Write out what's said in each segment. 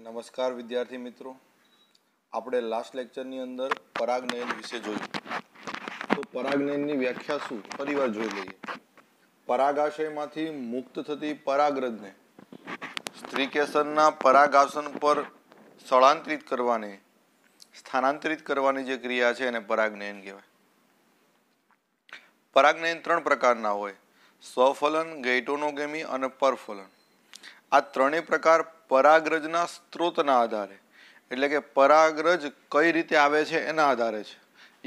નમસ્કાર વિદ્યાર્થી મિત્રો આપણે લાસ્ટ લેક્ચરની અંદર પરાગનયન વિશે જોયું તો પરાગનયનની વ્યાખ્યા શું ફરીવાર જોઈ લઈએ પરાગાશયમાંથી મુક્ત થતી પરાગરજને સ્ત્રીકેસરના પરાગાસન પર સ્થળાંતરિત કરવાની સ્થાનાંતરિત કરવાની જે ક્રિયા છે એને પરાગનયન કહેવાય પરાગનયન ત્રણ પ્રકારના હોય સ્વફલન ગેઇટોનોગેમી અને પરફલન આ ત્રણેય પ્રકાર પરાગ્રજના સ્ત્રોતના આધારે એટલે કે પરાગ્રજ કઈ રીતે આવે છે એના આધારે છે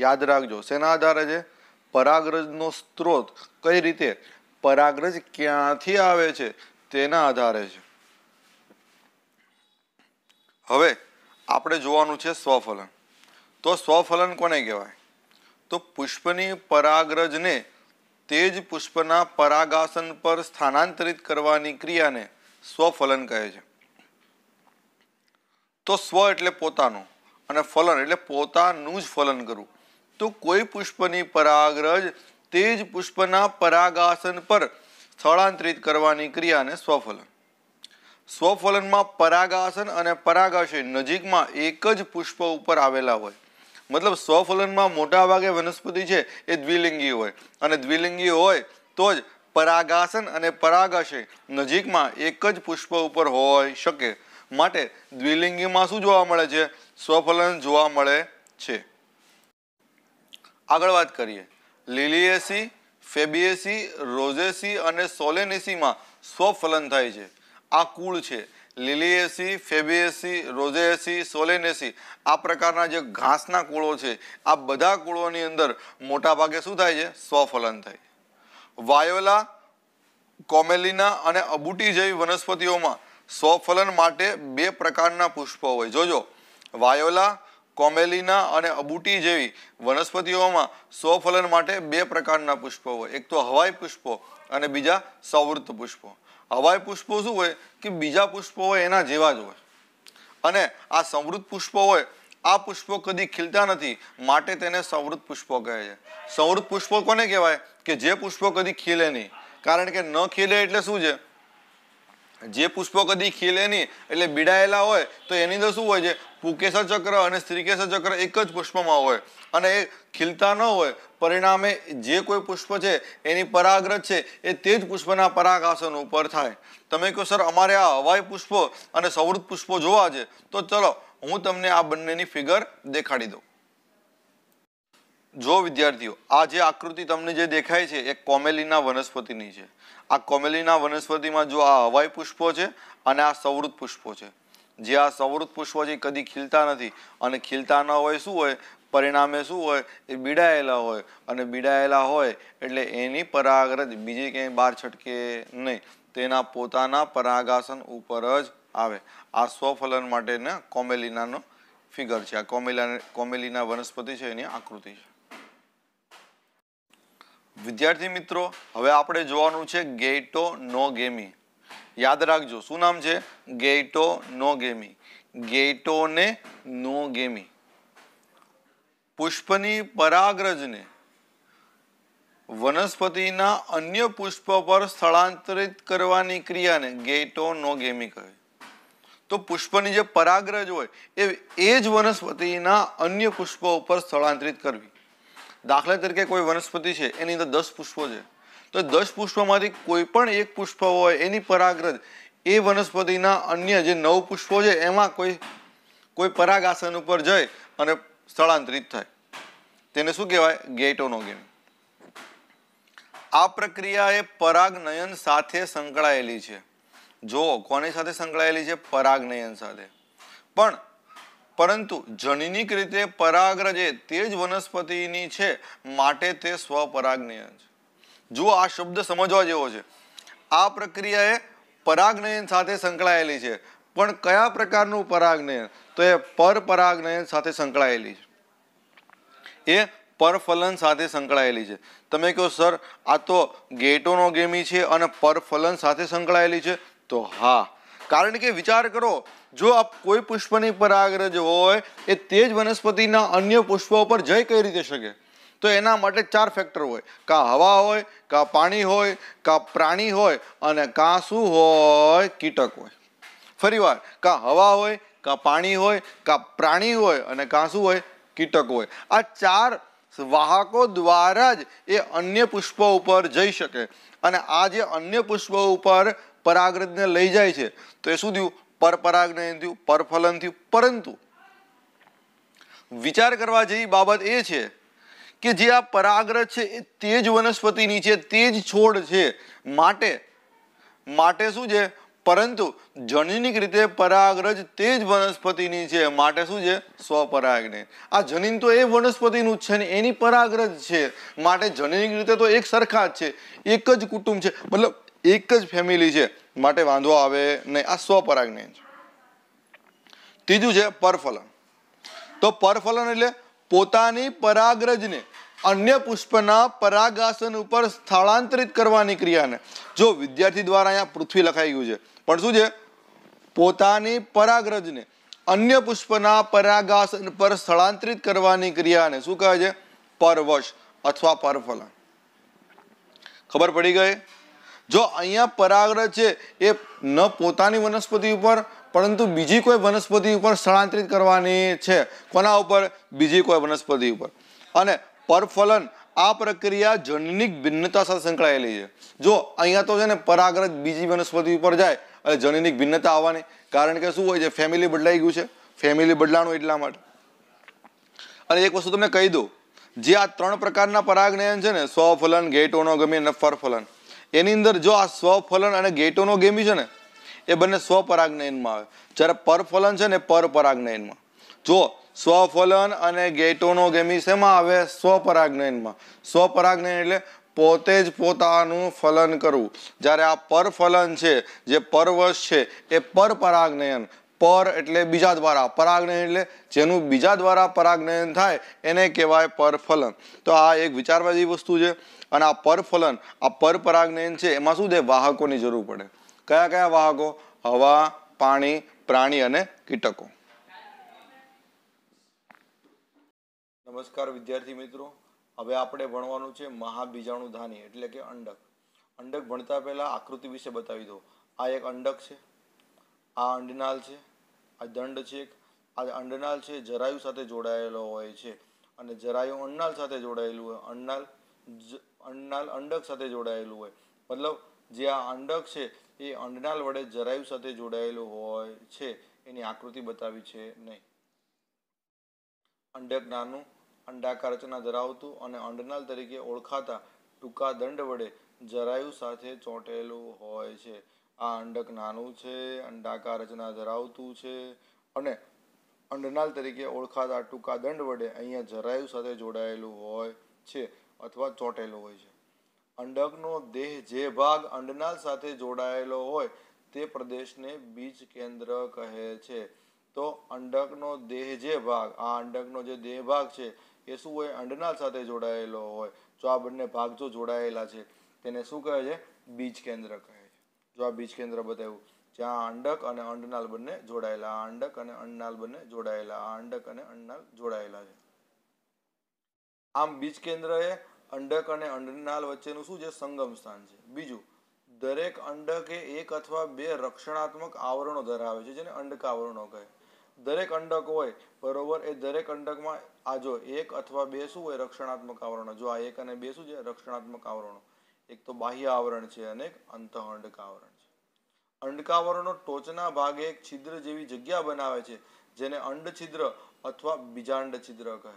યાદ રાખજો શેના આધારે છે પરાગરજનો સ્ત્રોત કઈ રીતે પરાગરજ ક્યાંથી આવે છે તેના આધારે છે હવે આપણે જોવાનું છે સ્વફલન તો સ્વફલન કોને કહેવાય તો પુષ્પની પરાગ્રજને તે જ પુષ્પના પરાગાસન પર સ્થાનાંતરિત કરવાની ક્રિયાને સ્વફલન કહે છે તો સ્વ એટલે પોતાનું અને ફલન એટલે પોતાનું જ ફલન કરવું તો કોઈ પુષ્પની પરાગરજ તે જ પુષ્પના પરાગાસન પર સ્થળાંતરિત કરવાની ક્રિયાને સ્વફલન સ્વફલનમાં પરાગાસન અને પરાગાશય નજીકમાં એક જ પુષ્પ ઉપર આવેલા હોય મતલબ સ્વફલનમાં મોટાભાગે વનસ્પતિ છે એ દ્વિલિંગી હોય અને દ્વિલિંગી હોય તો જ પરાગાસન અને પરાગાશય નજીકમાં એક જ પુષ્પ ઉપર હોઈ શકે માટે દ્વિલિંગીમાં શું જોવા મળે છે સ્વફલન જોવા મળે છે આગળ વાત કરીએ લીલીએસી ફેબિએસી રોઝેસી અને સોલેનેસીમાં સ્વફલન થાય છે આ કુળ છે લીલીએસી ફેબિએસી રોઝેએસી સોલેનેસી આ પ્રકારના જે ઘાસના કુળો છે આ બધા કુળોની અંદર મોટાભાગે શું થાય છે સ્વફલન થાય છે વાયોલા કોમેલિના અને અબુટી જેવી વનસ્પતિઓમાં સ્વફલન માટે બે પ્રકારના પુષ્પો હોય જોજો વાયોલા કોમેલિના અને અબુટી જેવી વનસ્પતિઓમાં સ્વફલન માટે બે પ્રકારના પુષ્પો હોય એક તો હવાઈ પુષ્પો અને બીજા સવૃત્ત પુષ્પો હવાઈ પુષ્પો શું હોય કે બીજા પુષ્પો હોય એના જેવા જ હોય અને આ સમૃદ્ધ પુષ્પો હોય આ પુષ્પો કદી ખીલતા નથી માટે તેને સંવૃત પુષ્પો કહે છે સંવૃત પુષ્પો કોને કહેવાય કે જે પુષ્પો કદી ખીલે નહીં કારણ કે ન ખીલે એટલે શું છે જે પુષ્પો કદી ખીલે નહીં એટલે બીડાયેલા હોય તો એની અંદર શું હોય છે પુકેસર ચક્ર અને સ્ત્રીકેસર ચક્ર એક જ પુષ્પમાં હોય અને એ ખીલતા ન હોય પરિણામે જે કોઈ પુષ્પ છે એની પરાગ્રત છે એ તે જ પુષ્પના પરાગ આસન ઉપર થાય તમે કહો સર અમારે આ હવાઈ પુષ્પો અને સવૃત પુષ્પો જોવા છે તો ચલો હું તમને આ બંનેની ફિગર દેખાડી દઉં જો વિદ્યાર્થીઓ આ જે આકૃતિ તમને જે દેખાય છે એ કોમેલીના વનસ્પતિની છે આ કોમેલીના વનસ્પતિમાં જો આ હવાઈ પુષ્પો છે અને આ સવૃત પુષ્પો છે જે આ સવૃત પુષ્પો છે કદી ખીલતા નથી અને ખીલતા ન હોય શું હોય પરિણામે શું હોય એ બીડાયેલા હોય અને બીડાયેલા હોય એટલે એની પરાગરજ બીજે ક્યાંય બહાર છટકે નહીં તેના પોતાના પરાગાસન ઉપર જ આવે આ સ્વફલન માટેના કોમેલિનાનો ફિગર છે આ કોમેલા કોમેલિના વનસ્પતિ છે એની આકૃતિ છે વિદ્યાર્થી મિત્રો હવે આપણે જોવાનું છે ગેટો નો ગેમી યાદ રાખજો શું નામ છે ગેટો નો ગેમી ગેટો ને નો ગેમી પુષ્પની પરાગરજને વનસ્પતિના અન્ય પુષ્પ પર સ્થળાંતરિત કરવાની ક્રિયાને ગેટો નો ગેમી કહે તો પુષ્પની જે પરાગરજ હોય એ એ જ વનસ્પતિના અન્ય પુષ્પો ઉપર સ્થળાંતરિત કરવી દાખલા તરીકે કોઈ વનસ્પતિ છે એની અંદર દસ પુષ્પો છે તો દસ પુષ્પોમાંથી કોઈ પણ એક પુષ્પ હોય એની પરાગરજ એ વનસ્પતિના અન્ય જે નવ પુષ્પો છે એમાં કોઈ કોઈ પરાગ આસન ઉપર જાય અને સ્થળાંતરિત થાય તેને શું કહેવાય ગેટોનો ગેમ આ પ્રક્રિયા એ પરાગ નયન સાથે સંકળાયેલી છે જુઓ કોની સાથે સંકળાયેલી છે પરાગનયન સાથે પણ પરંતુ જનીનિક રીતે પરાગરજ એ તે જ વનસ્પતિની છે માટે તે સ્વપરાગનયન છે જુઓ આ શબ્દ સમજવા જેવો છે આ પ્રક્રિયા એ પરાગનયન સાથે સંકળાયેલી છે પણ કયા પ્રકારનું પરાગનયન તો એ પરપરાગનયન સાથે સંકળાયેલી છે એ પરફલન સાથે સંકળાયેલી છે તમે કહો સર આ તો ગેટોનો ગેમી છે અને પરફલન સાથે સંકળાયેલી છે તો હા કારણ કે વિચાર કરો જો આપ કોઈ પુષ્પની પરાગરજ હોય એ તે જ વનસ્પતિના અન્ય પુષ્પો પર જઈ કઈ રીતે શકે તો એના માટે ચાર ફેક્ટર હોય કાં હવા હોય કાં પાણી હોય કાં પ્રાણી હોય અને કાં શું હોય કીટક હોય ફરીવાર કાં હવા હોય કાં પાણી હોય કાં પ્રાણી હોય અને કાં શું હોય કીટક હોય આ ચાર વાહકો દ્વારા જ એ અન્ય પુષ્પો ઉપર જઈ શકે અને આ જે અન્ય પુષ્પો ઉપર પરાગરજને લઈ જાય છે તો એ શું થયું પરપરાગનયન થયું પરફલન થયું પરંતુ વિચાર કરવા જેવી બાબત એ છે કે જે આ પરાગરજ છે એ તે જ વનસ્પતિની છે તે જ છોડ છે માટે માટે શું છે પરંતુ જનીનિક રીતે પરાગ્રજ તે જ વનસ્પતિની છે માટે શું છે સ્વપરાગને આ જનીન તો એ વનસ્પતિનું જ છે ને એની પરાગ્રજ છે માટે જનીનિક રીતે તો એક સરખા જ છે એક જ કુટુંબ છે મતલબ એક જ ફેમિલી છે માટે વાંધો આવે નહીં આ સ્વપરાગની ત્રીજું છે પરફલન તો પરફલન એટલે પોતાની પરાગરજને અન્ય પુષ્પના પરાગાસન ઉપર સ્થળાંતરિત કરવાની ક્રિયાને જો વિદ્યાર્થી દ્વારા અહીંયા પૃથ્વી લખાઈ ગયું છે પણ શું છે પોતાની પરાગરજને અન્ય પુષ્પના પરાગાસન પર સ્થળાંતરિત કરવાની ક્રિયાને શું કહે છે પરવશ અથવા પરફલન ખબર પડી ગઈ જો અહીંયા પરાગરજ છે એ ન પોતાની વનસ્પતિ ઉપર પરંતુ બીજી કોઈ વનસ્પતિ ઉપર સ્થળાંતરિત કરવાની છે કોના ઉપર બીજી કોઈ વનસ્પતિ ઉપર અને પરફલન આ પ્રક્રિયા જનનિક ભિન્નતા સાથે સંકળાયેલી છે જો અહીંયા તો છે ને પરાગ્રત બીજી વનસ્પતિ ઉપર જાય અને જનનિક ભિન્નતા આવવાની કારણ કે શું હોય છે ફેમિલી બદલાઈ ગયું છે ફેમિલી બદલાણું એટલા માટે અને એક વસ્તુ તમને કહી દઉં જે આ ત્રણ પ્રકારના પરાગનયન છે ને સ્વફલન ગમે અને ફરફલન એની અંદર જો આ સ્વફલન અને ગેટોનો ગેમી છે ને એ બંને સ્વપરાગનયનમાં આવે જ્યારે પરફલન છે ને પરપરાગનયનમાં જો સ્વફલન અને ગેટોનો ગેમી શેમાં આવે સ્વપરાગનયનમાં સ્વપરાગનયન એટલે પોતે જ પોતાનું ફલન કરવું જ્યારે આ પરફલન છે જે પરવશ છે એ પરપરાગનયન પર એટલે બીજા દ્વારા પરાગનયન એટલે જેનું બીજા દ્વારા પરાગનયન થાય એને કહેવાય પરફલન તો આ એક વિચારવા વસ્તુ છે અને આ પરફલન આ પરપરાગનયન છે એમાં શું છે વાહકોની જરૂર પડે કયા કયા વાહકો હવા પાણી પ્રાણી અને કીટકો નમસ્કાર વિદ્યાર્થી મિત્રો હવે આપણે ભણવાનું છે મહાબીજાણુ ધાની એટલે કે અંડક અંડક ભણતા પહેલાં આકૃતિ વિશે બતાવી દો આ એક અંડક છે આ અંડનાલ છે આ દંડ છે આ અંડનાલ છે જરાયુ સાથે જોડાયેલો હોય છે અને જરાયુ અંડનાલ સાથે જોડાયેલું હોય અંડનાલ અંડનાલ અંડક સાથે જોડાયેલું હોય મતલબ જે આ અંડક છે એ અંડનાલ વડે જરાયુ સાથે જોડાયેલું હોય છે એની આકૃતિ બતાવી છે નહીં અંડક નાનું અંડાકાર રચના ધરાવતું અને અંડનાલ તરીકે ઓળખાતા ટૂંકા દંડ વડે જરાયુ સાથે ચોંટેલું હોય છે આ અંડક નાનું છે અંડાકાર રચના ધરાવતું છે અને અંડનાલ તરીકે ઓળખાતા ટૂંકા દંડ વડે અહીંયા જરાયુ સાથે જોડાયેલું હોય છે અથવા ચોંટેલું હોય છે અંડકનો દેહ જે ભાગ અંડનાલ સાથે જોડાયેલો હોય તે પ્રદેશને બીજ કેન્દ્ર કહે છે તો અંડકનો દેહ જે ભાગ આ અંડકનો જે દેહ ભાગ છે એ શું હોય અંડનાલ સાથે જોડાયેલો હોય જો આ બંને ભાગ જો જોડાયેલા છે તેને શું કહે છે બીજ કેન્દ્ર કહે જો આ બીજ કેન્દ્ર બતાવ્યું જ્યાં અંડક અને અંડનાલ બંને જોડાયેલા આ અંડક અને અંડનાલ બંને જોડાયેલા આ અંડક અને અંડનાલ જોડાયેલા છે આમ બીજ કેન્દ્ર એ અંડક અને અંડનાલ વચ્ચેનું શું છે સંગમ સ્થાન છે બીજું દરેક અંડકે એક અથવા બે રક્ષણાત્મક આવરણો ધરાવે છે જેને અંડક આવરણો કહે દરેક અંડક હોય બરોબર એ દરેક અંડકમાં આ જો એક અથવા બે શું હોય રક્ષણાત્મક આવરણો જો આ એક અને બે શું છે રક્ષણાત્મક આવરણો એક તો બાહ્ય આવરણ છે અને એક અંત આવરણ છે અંડકાવરણનો ટોચના ભાગે એક છિદ્ર જેવી જગ્યા બનાવે છે જેને અંડછિદ્ર અથવા બીજાંડ છિદ્ર કહે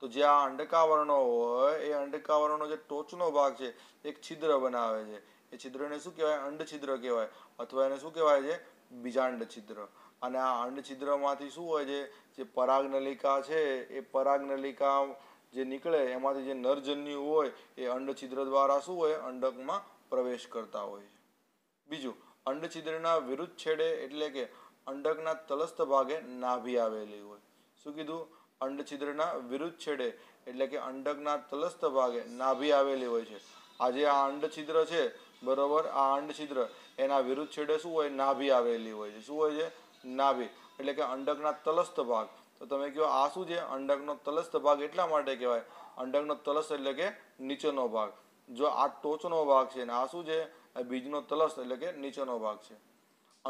તો જે આ અંડકાવરણો હોય એ અંડકાવરણનો જે ટોચનો ભાગ છે એક છિદ્ર બનાવે છે એ છિદ્રને શું કહેવાય અંડછિદ્ર કહેવાય અથવા એને શું કહેવાય છે બીજાંડ છિદ્ર અને આ અંડછિદ્રમાંથી શું હોય છે જે પરાગનલિકા છે એ પરાગનલિકા જે નીકળે એમાંથી જે નરજન્યુ હોય એ અંડછિદ્ર દ્વારા શું હોય અંડકમાં પ્રવેશ કરતા હોય છે બીજું અંડછિદ્રના વિરુદ્ધ છેડે એટલે કે અંડકના તલસ્થ ભાગે નાભી આવેલી હોય શું કીધું અંડછિદ્રના વિરુદ્ધ છેડે એટલે કે અંડકના તલસ્થ ભાગે નાભી આવેલી હોય છે આજે આ અંડછિદ્ર છે બરોબર આ અંડછિદ્ર એના વિરુદ્ધ છેડે શું હોય નાભી આવેલી હોય છે શું હોય છે નાભી એટલે કે અંડકના તલસ્થ ભાગ તો તમે કહો આ શું છે અંડકનો તલસ્થ ભાગ એટલા માટે કહેવાય અંડકનો તલસ્થ એટલે કે નીચેનો ભાગ જો આ ટોચનો ભાગ છે અને આ શું છે બીજનો તલસ્થ એટલે કે નીચેનો ભાગ છે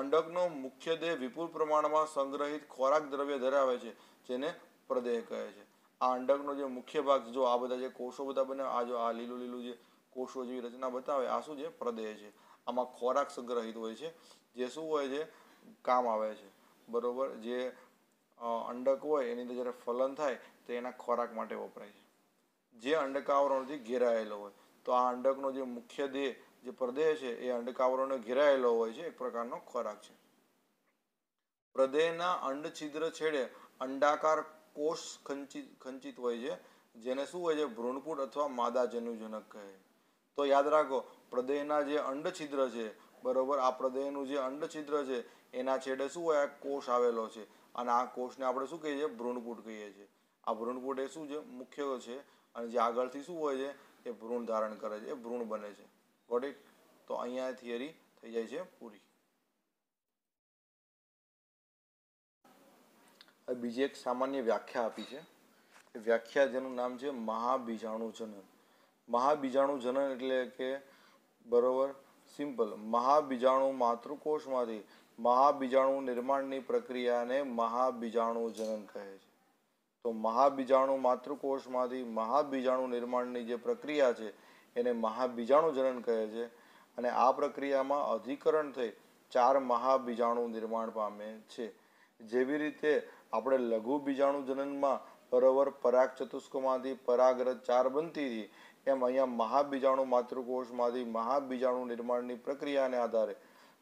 અંડકનો મુખ્ય દેહ વિપુલ પ્રમાણમાં સંગ્રહિત ખોરાક દ્રવ્ય ધરાવે છે જેને પ્રદેહ કહે છે આ અંડકનો જે મુખ્ય ભાગ જો આ બધા જે કોષો બધા બને આ જો આ લીલું લીલું જે કોષો જેવી રચના બતાવે આ શું છે પ્રદેહ છે આમાં ખોરાક સંગ્રહિત હોય છે જે શું હોય છે કામ આવે છે બરોબર જે અંડક હોય એની અંદર જ્યારે ફલન થાય તો એના ખોરાક માટે વપરાય છે જે અંડકાવરણથી ઘેરાયેલો હોય તો આ અંડકનો જે મુખ્ય દેહ જે પ્રદેહ છે એ અંડકાવરણને ઘેરાયેલો હોય છે એક પ્રકારનો ખોરાક છે પ્રદેહના અંડ છિદ્ર છેડે અંડાકાર કોષ ખંચિત ખંચિત હોય છે જેને શું હોય છે ભ્રૂણપુટ અથવા માદા જન્યુજનક કહે તો યાદ રાખો પ્રદેહના જે અંડ છિદ્ર છે બરોબર આ પ્રદેહનું જે અંડ છિદ્ર છે એના છેડે શું હોય કોષ આવેલો છે અને આ કોષને આપણે શું કહીએ છીએ ભ્રૂણપૂટ કહીએ છીએ આ ભ્રૂણપૂટ એ શું છે મુખ્ય છે અને જે આગળથી શું હોય છે એ ભ્રૂણ ધારણ કરે છે એ ભ્રૂણ બને છે ગોટ ઇટ તો અહીંયા થિયરી થઈ જાય છે પૂરી હવે બીજી એક સામાન્ય વ્યાખ્યા આપી છે એ વ્યાખ્યા જેનું નામ છે મહાબીજાણુજનન મહાબીજાણુજનન એટલે કે બરોબર સિમ્પલ મહાબીજાણુ માતૃકોષમાંથી મહાબીજાણુ નિર્માણની પ્રક્રિયાને મહાબીજાણુ જનન કહે છે તો મહાબીજાણુ માતૃકોષમાંથી મહાબીજાણુ નિર્માણની જે પ્રક્રિયા છે એને મહાબીજાણુ જનન કહે છે અને આ પ્રક્રિયામાં અધિકરણ થઈ ચાર મહાબીજાણુ નિર્માણ પામે છે જેવી રીતે આપણે લઘુ બીજાણુ જનનમાં બરોબર પરાગ ચતુષ્કમાંથી પરાગરજ ચાર બનતી હતી એમ અહીંયા મહાબીજાણુ માતૃકોષમાંથી મહાબીજાણુ નિર્માણની પ્રક્રિયાને આધારે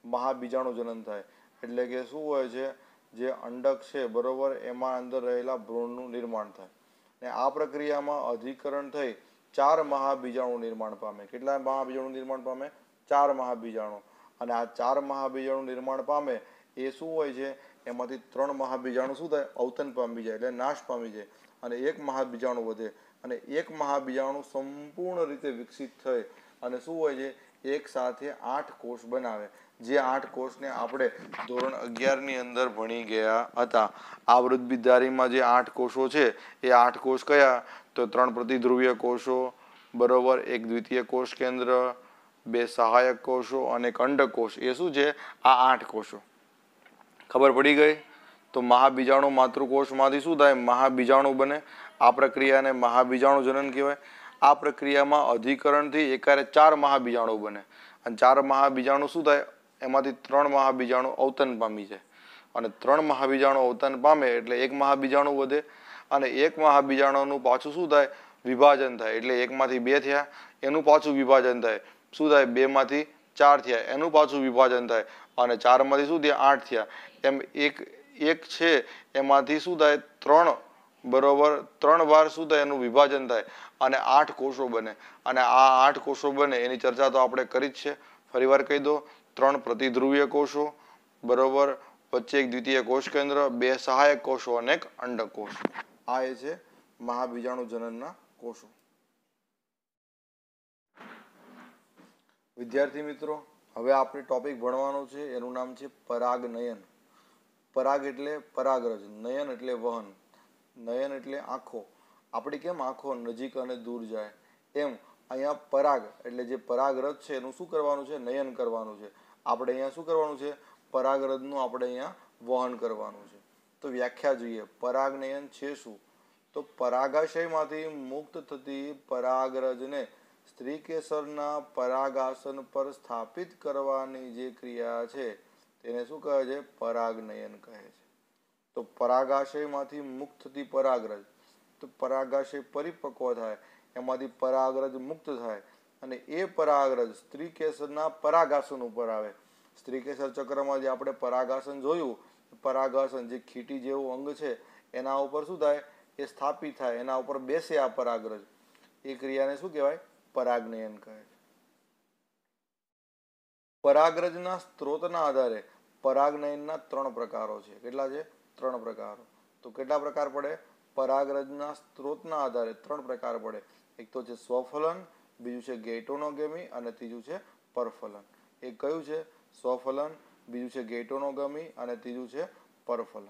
મહાબીજાણું જનન થાય એટલે કે શું હોય છે જે અંડક છે બરોબર એમાં અંદર રહેલા ભ્રૂણનું નિર્માણ થાય ને આ પ્રક્રિયામાં અધિકરણ થઈ ચાર મહાબીજાણુ નિર્માણ પામે કેટલા મહાબીજાણુ નિર્માણ પામે ચાર મહાબીજાણુ અને આ ચાર મહાબીજાણુ નિર્માણ પામે એ શું હોય છે એમાંથી ત્રણ મહાબીજાણુ શું થાય અવતન પામી જાય એટલે નાશ પામી જાય અને એક મહાબીજાણુ વધે અને એક મહાબીજાણુ સંપૂર્ણ રીતે વિકસિત થાય અને શું હોય છે એક સાથે આઠ કોષ બનાવે જે આઠ કોષને આપણે ધોરણ અગિયારની અંદર ભણી ગયા હતા આ વૃદ્ધ વૃદ્ધવિદ્યારીમાં જે આઠ કોષો છે એ આઠ કોષ કયા તો ત્રણ પ્રતિધ્રુવીય કોષો બરોબર એક દ્વિતીય કોષ કેન્દ્ર બે સહાયક કોષો અને કંડક કોષ એ શું છે આ આઠ કોષો ખબર પડી ગઈ તો મહાબીજાણુ માતૃકોષમાંથી શું થાય મહાબીજાણુ બને આ પ્રક્રિયાને મહાબીજાણુ જનન કહેવાય આ પ્રક્રિયામાં અધિકરણથી એકારે ચાર મહાબીજાણુ બને અને ચાર મહાબીજાણુ શું થાય એમાંથી ત્રણ મહાબીજાણુ અવતન પામી છે અને ત્રણ મહાબીજાણુ અવતન પામે એટલે એક મહાબીજાણુ વધે અને એક મહાબીજાણુનું પાછું શું થાય વિભાજન થાય એટલે એકમાંથી બે થયા એનું પાછું વિભાજન થાય શું થાય બેમાંથી ચાર થયા એનું પાછું વિભાજન થાય અને ચારમાંથી શું થયા આઠ થયા એમ એક એક છે એમાંથી શું થાય ત્રણ બરોબર ત્રણ વાર શું થાય એનું વિભાજન થાય અને આઠ કોષો બને અને આ આઠ કોષો બને એની ચર્ચા તો આપણે કરી જ છે ફરીવાર કહી દો ત્રણ પ્રતિધ્રુવીય કોષો બરોબર વચ્ચે એક દ્વિતીય કોષ કેન્દ્ર બે સહાયક કોષો અને એક અંડક કોષ આ એ છે મહાબીજાણુ જનનના કોષો વિદ્યાર્થી મિત્રો હવે આપણે ટોપિક ભણવાનો છે એનું નામ છે પરાગ નયન પરાગ એટલે પરાગરજ નયન એટલે વહન નયન એટલે આંખો આપણી કેમ આંખો નજીક અને દૂર જાય એમ અહીંયા પરાગ એટલે જે પરાગરજ છે એનું શું કરવાનું છે નયન કરવાનું છે આપણે અહીંયા શું કરવાનું છે પરાગરજનું આપણે અહીંયા વહન કરવાનું છે તો વ્યાખ્યા જોઈએ પરાગ નયન છે શું તો પરાગાશયમાંથી મુક્ત થતી પરાગરજને સ્ત્રી કેસરના પરાગાસન પર સ્થાપિત કરવાની જે ક્રિયા છે તેને શું કહે છે પરાગ નયન કહે છે તો પરાગાશયમાંથી મુક્ત થતી પરાગરજ તો પરાગાશય પરિપક્વ થાય એમાંથી પરાગરજ મુક્ત થાય અને એ પરાગરજ સ્ત્રી કેસરના પરાગાસન ઉપર આવે સ્ત્રી કેસર ચક્રમાં જે આપણે પરાગાસન જોયું પરાગાસન જે ખીટી જેવું અંગ છે એના ઉપર શું થાય એ સ્થાપિત થાય એના ઉપર બેસે આ પરાગરજ એ ક્રિયાને શું કહેવાય પરાગનયન કહે છે પરાગરજના સ્ત્રોતના આધારે પરાગનયનના ત્રણ પ્રકારો છે કેટલા છે ત્રણ પ્રકારો તો કેટલા પ્રકાર પડે પરાગરજના સ્ત્રોતના આધારે ત્રણ પ્રકાર પડે એક તો છે સ્વફલન બીજું છે ગેટોનોગેમી અને ત્રીજું છે પરફલન એ કયું છે સ્વફલન બીજું છે ગેટોનોગમી અને ત્રીજું છે પરફલન